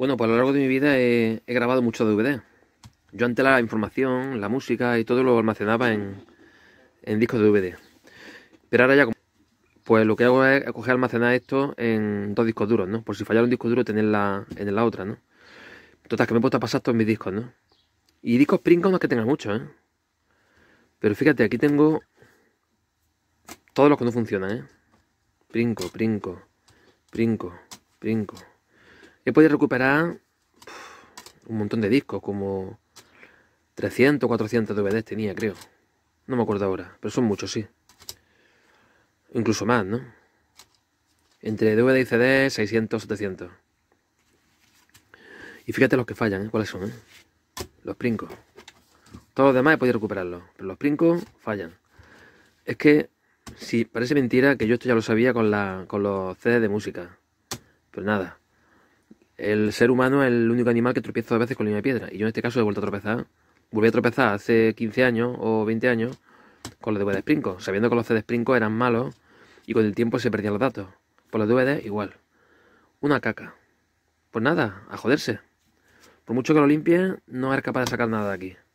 Bueno, pues a lo largo de mi vida he, grabado mucho DVD. Yo antes la información, la música y todo lo almacenaba en, discos de DVD. Pero ahora ya, pues lo que hago es coger almacenar esto en dos discos duros, ¿no? Por si falla un disco duro, tenerla en la otra, ¿no? Total, que me he puesto a pasar todos mis discos, ¿no? Y discos Princo no es que tenga muchos, ¿eh? Pero fíjate, aquí tengo todos los que no funcionan, ¿eh? Princo, princo, princo, princo. He podido recuperar un montón de discos, como 300, 400 DVDs tenía, creo. No me acuerdo ahora, pero son muchos, sí. Incluso más, ¿no? Entre DVD y CD, 600, 700. Y fíjate los que fallan, ¿eh? ¿Cuáles son, eh? Los princos. Todos los demás he podido recuperarlos, pero los princos fallan. Es que, si parece mentira que yo esto ya lo sabía con, con los CDs de música. Pero nada, el ser humano es el único animal que tropieza dos veces con la de piedra. Y yo en este caso he vuelto a tropezar. Volví a tropezar hace 15 años o 20 años con los DVD Sprinko, sabiendo que los de Sprinko eran malos y con el tiempo se perdían los datos. Por los DVDs igual. Una caca. Pues nada, a joderse. Por mucho que lo limpie, no eres capaz de sacar nada de aquí.